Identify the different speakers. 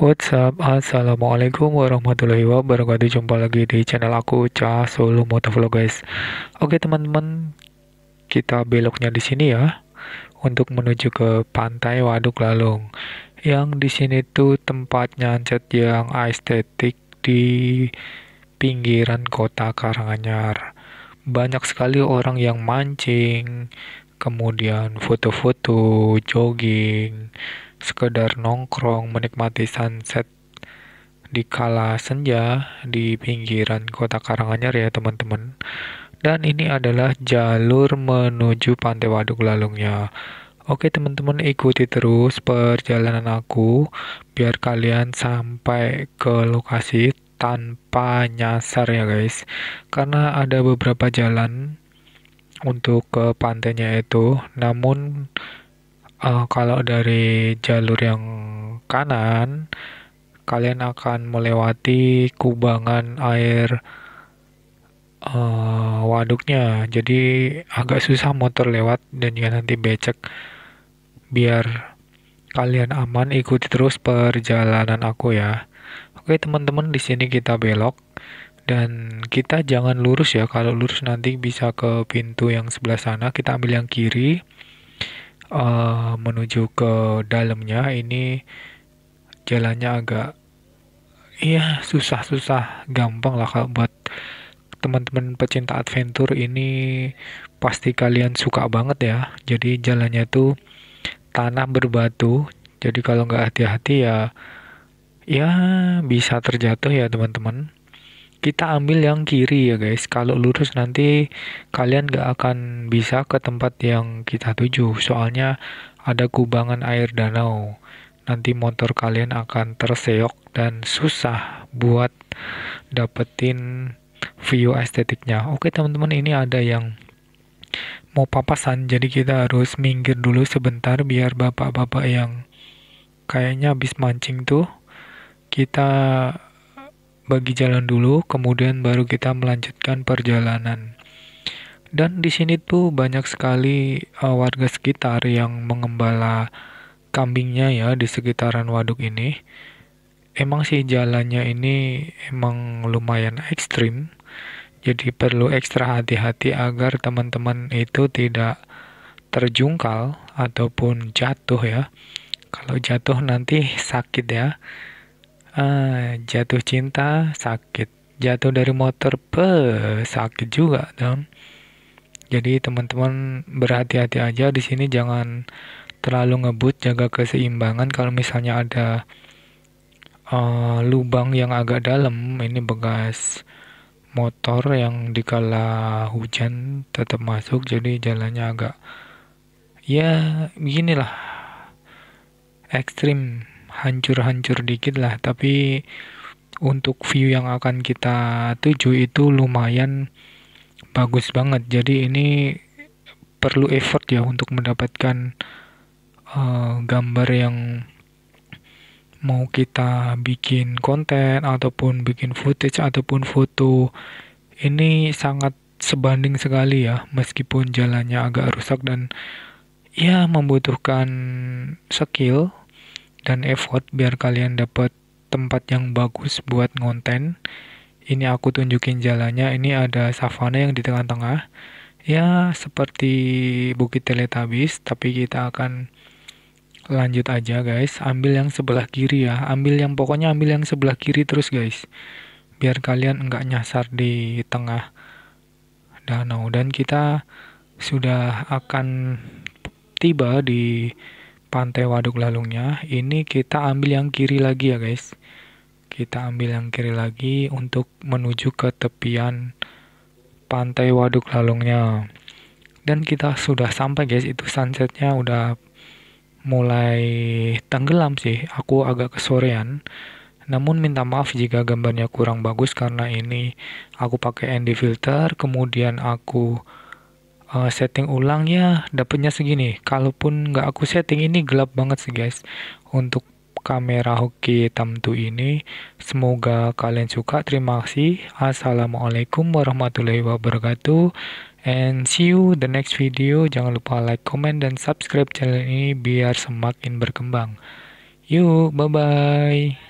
Speaker 1: What's up? Assalamualaikum warahmatullahi wabarakatuh Jumpa lagi di channel aku Cah Solo Motovlog guys Oke teman-teman Kita beloknya di sini ya Untuk menuju ke pantai Waduk Lalung Yang di sini tuh tempatnya nyancet yang estetik Di pinggiran kota Karanganyar Banyak sekali orang yang mancing Kemudian foto-foto, jogging sekedar nongkrong menikmati sunset di kala senja di pinggiran kota Karanganyar ya teman-teman. Dan ini adalah jalur menuju Pantai Waduk Lalungnya. Oke teman-teman ikuti terus perjalanan aku biar kalian sampai ke lokasi tanpa nyasar ya guys. Karena ada beberapa jalan untuk ke pantainya itu, namun uh, kalau dari jalur yang kanan kalian akan melewati kubangan air uh, waduknya jadi agak susah motor lewat dan juga nanti becek biar kalian aman ikuti terus perjalanan aku ya oke teman-teman di sini kita belok dan kita jangan lurus ya kalau lurus nanti bisa ke pintu yang sebelah sana kita ambil yang kiri uh, menuju ke dalamnya ini jalannya agak iya susah-susah gampang lah kalau buat teman-teman pecinta adventure ini pasti kalian suka banget ya jadi jalannya tuh tanah berbatu jadi kalau nggak hati-hati ya ya bisa terjatuh ya teman-teman kita ambil yang kiri ya guys kalau lurus nanti kalian gak akan bisa ke tempat yang kita tuju soalnya ada kubangan air danau nanti motor kalian akan terseok dan susah buat dapetin view estetiknya oke teman-teman ini ada yang mau papasan jadi kita harus minggir dulu sebentar biar bapak-bapak yang kayaknya habis mancing tuh kita bagi jalan dulu, kemudian baru kita melanjutkan perjalanan. Dan di sini tuh banyak sekali uh, warga sekitar yang mengembala kambingnya ya di sekitaran waduk ini. Emang sih jalannya ini emang lumayan ekstrim, jadi perlu ekstra hati-hati agar teman-teman itu tidak terjungkal ataupun jatuh ya. Kalau jatuh nanti sakit ya ah, jatuh cinta sakit jatuh dari motor pe sakit juga dong jadi teman-teman berhati-hati aja di sini jangan terlalu ngebut jaga keseimbangan kalau misalnya ada uh, lubang yang agak dalam ini bekas motor yang dikala hujan tetap masuk jadi jalannya agak ya beginilah ekstrim hancur-hancur dikit lah tapi untuk view yang akan kita tuju itu lumayan bagus banget jadi ini perlu effort ya untuk mendapatkan uh, gambar yang mau kita bikin konten ataupun bikin footage ataupun foto ini sangat sebanding sekali ya meskipun jalannya agak rusak dan ya membutuhkan skill dan effort biar kalian dapat tempat yang bagus buat ngonten. Ini aku tunjukin jalannya. Ini ada savana yang di tengah-tengah. Ya, seperti Bukit Teletubbies, tapi kita akan lanjut aja guys. Ambil yang sebelah kiri ya. Ambil yang pokoknya ambil yang sebelah kiri terus guys. Biar kalian enggak nyasar di tengah danau dan kita sudah akan tiba di pantai waduk lalungnya ini kita ambil yang kiri lagi ya guys kita ambil yang kiri lagi untuk menuju ke tepian pantai waduk lalungnya dan kita sudah sampai guys itu sunsetnya udah mulai tenggelam sih aku agak kesorean namun minta maaf jika gambarnya kurang bagus karena ini aku pakai ND filter kemudian aku uh, setting ulang ya dapatnya segini kalaupun nggak aku setting ini gelap banget sih guys untuk kamera Hoki Tamtu ini semoga kalian suka terima kasih assalamualaikum warahmatullahi wabarakatuh and see you the next video jangan lupa like comment dan subscribe channel ini biar semakin berkembang yuk bye bye